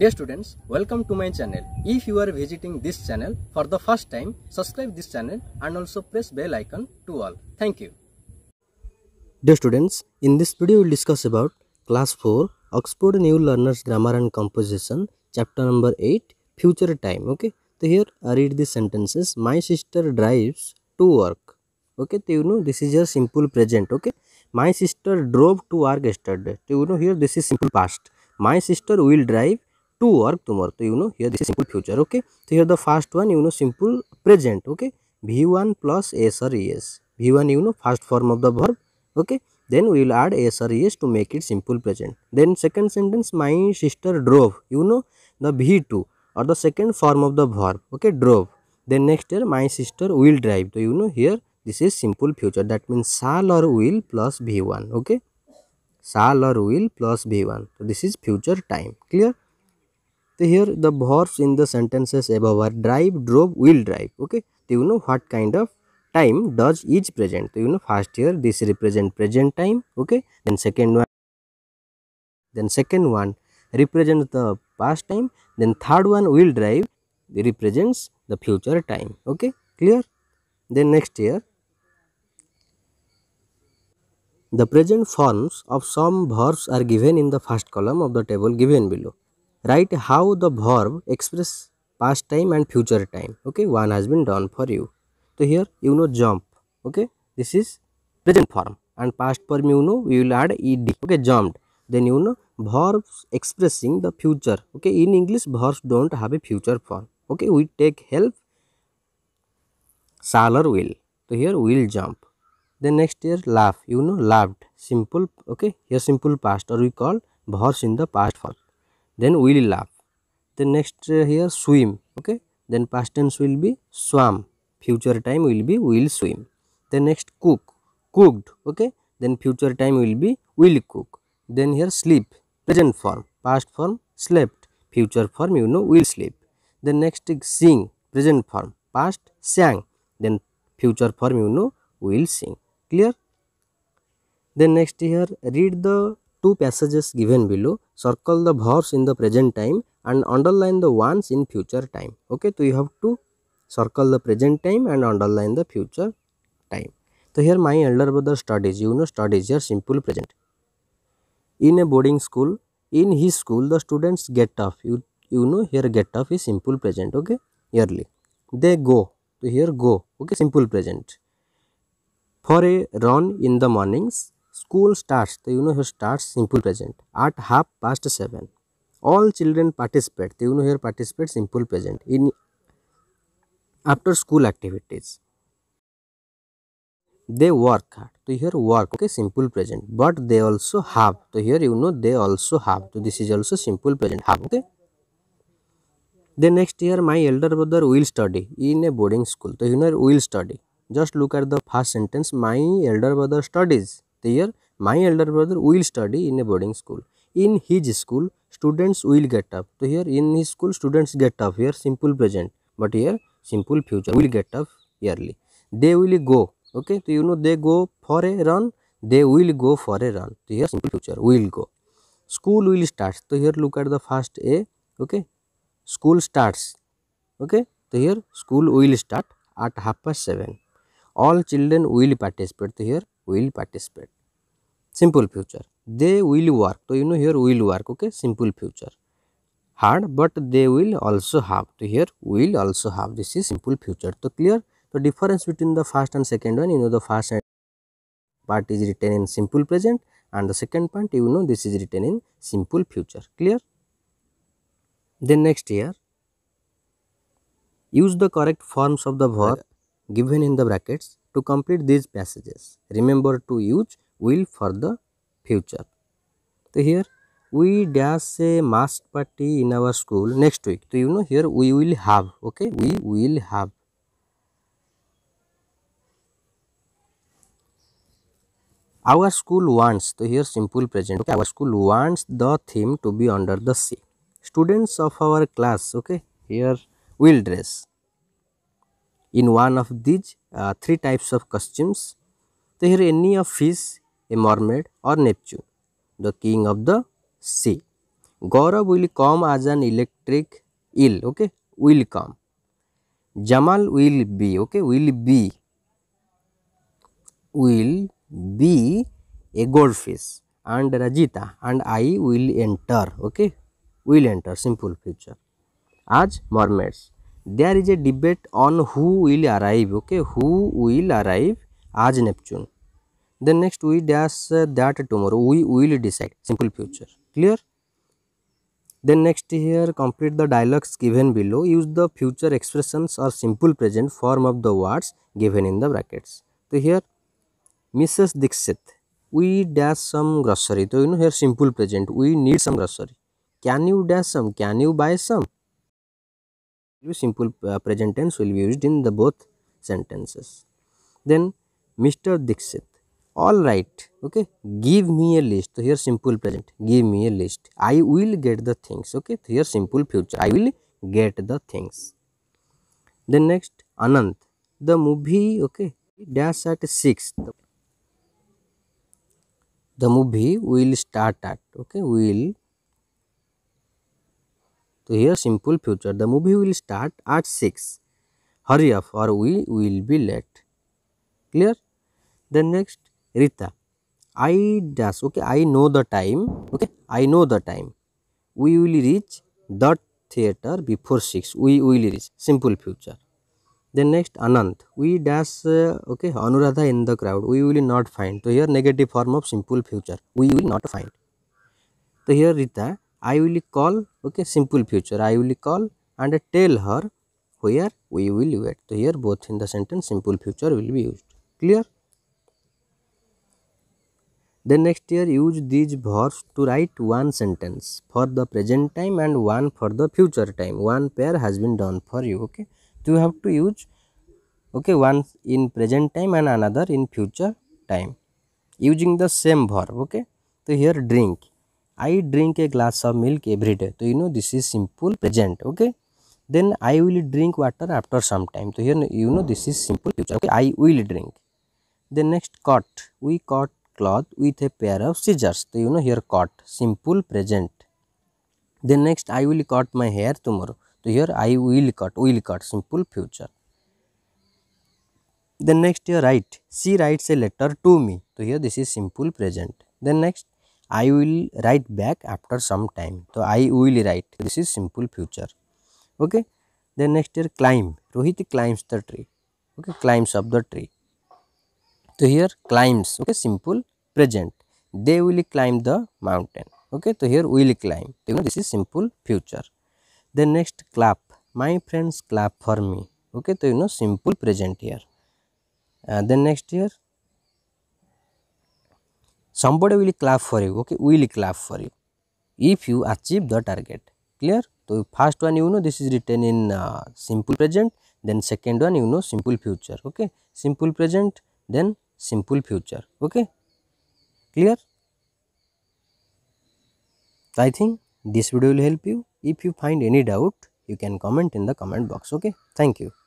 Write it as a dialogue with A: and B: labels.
A: Dear students, welcome to my channel. If you are visiting this channel for the first time, subscribe this channel and also press bell icon to all. Thank you. Dear students, in this video we will discuss about class 4 Oxford New Learners Grammar and Composition chapter number 8 future time okay so here I read the sentences my sister drives to work okay so you know this is your simple present okay my sister drove to work yesterday so you know here this is simple past my sister will drive to work तुम तो you know here this simple future okay तो here the first one you know simple present okay V one plus s or s V one you know first form of the verb okay then we add add s or s to make it simple present then second sentence my sister drove you know the V two और the second form of the verb okay drove then next year my sister will drive तो you know here this is simple future that means साल और will plus V one okay साल और will plus V one this is future time clear So here the verbs in the sentences above are drive, drove, will drive. Okay. So you know what kind of time does each present. So you know first here this represent present time. Okay. Then second one. Then second one represents the past time. Then third one will drive represents the future time. Okay. Clear? Then next here The present forms of some verbs are given in the first column of the table given below write how the verb express past time and future time okay one has been done for you so here you know jump okay this is present form and past form you know we will add ed okay jumped then you know verbs expressing the future okay in english verbs don't have a future form okay we take help salar will so here will jump then next year laugh you know laughed simple okay here simple past or we call verbs in the past form then will laugh then next uh, here swim okay then past tense will be swam future time will be will swim then next cook cooked okay then future time will be will cook then here sleep present form past form slept future form you know will sleep then next sing present form past sang then future form you know will sing clear then next here read the two passages given below circle the verbs in the present time and underline the ones in future time okay so you have to circle the present time and underline the future time so here my elder brother studies you know studies here simple present in a boarding school in his school the students get off you you know here get off is simple present okay yearly they go so here go okay simple present for a run in the mornings School starts, the you know here starts simple present at half past 7. All children participate, the you know here participate simple present in after school activities. They work hard, so here work, okay, simple present, but they also have, so here you know they also have, so this is also simple present, have, okay. Then next year my elder brother will study in a boarding school, so here will study. Just look at the first sentence, my elder brother studies. There my elder brother will study in a boarding school in his school students will get up तो here in his school students get up here simple present but here simple future will get up early they will go okay तो you know they go for a run they will go for a run तो here simple future will go school will start तो here look at the first a okay school starts okay तो here school will start at half past seven all children will participate तो here will participate. Simple future. They will work. So, you know here will work. Okay. Simple future. Hard but they will also have. So, here will also have. This is simple future. So, clear. So, difference between the first and second one. You know the first part is written in simple present and the second part you know this is written in simple future. Clear. Then next here use the correct forms of the verb given in the brackets to complete these passages, remember to use will for the future. So here we dash a mass party in our school next week. So you know here we will have, okay, we will have. Our school wants, so here simple present, okay, our school wants the theme to be under the sea. Students of our class, okay, here will dress in one of these uh, three types of costumes. So here any of fish, a mermaid or Neptune, the king of the sea. Gaurav will come as an electric eel, okay, will come. Jamal will be, okay, will be, will be a goldfish and Rajita and I will enter, okay, will enter, simple future as mermaids. There is a debate on who will arrive okay who will arrive आज Neptune then next we dash that tomorrow we will decide simple future clear then next here complete the dialogues given below use the future expressions और simple present form of the words given in the brackets तो here Mrs Dixit we dash some grocery तो you know here simple present we need some ग्रसरी can you dash some can you buy some simple uh, present tense will be used in the both sentences then mr dixit all right okay give me a list so here simple present give me a list i will get the things okay so here simple future i will get the things then next anant the movie okay dash at 6 the, the movie will start at okay will so here simple future. The movie will start at 6. Hurry up or we will be late. Clear? Then next Rita. I dash. Okay. I know the time. Okay. I know the time. We will reach the theater before 6. We will reach. Simple future. Then next Anant. We dash. Uh, okay. Anuradha in the crowd. We will not find. So here negative form of simple future. We will not find. So here Rita. I will call okay simple future I will call and tell her where we will wait. So here both in the sentence simple future will be used. Clear? Then next year, use these verbs to write one sentence for the present time and one for the future time. One pair has been done for you. Okay. So you have to use okay one in present time and another in future time using the same verb. Okay. So here drink I drink a glass of milk every day तो you know this is simple present okay then I will drink water after some time तो you know this is simple future okay I will drink then next cut we cut cloth with a pair of scissors तो you know here cut simple present then next I will cut my hair tomorrow तो here I will cut will cut simple future then next you write she writes a letter to me तो here this is simple present then next I will write back after some time. So I will write. This is simple future. Okay. Then next year, climb. Rohit climbs the tree. Okay. Climbs up the tree. So here climbs. Okay. Simple present. They will climb the mountain. Okay. So here will climb. You know this is simple future. Then next clap. My friends clap for me. Okay. So you know simple present here. Uh, then next year somebody will clap for you okay will clap for you if you achieve the target clear so first one you know this is written in uh, simple present then second one you know simple future okay simple present then simple future okay clear so i think this video will help you if you find any doubt you can comment in the comment box okay thank you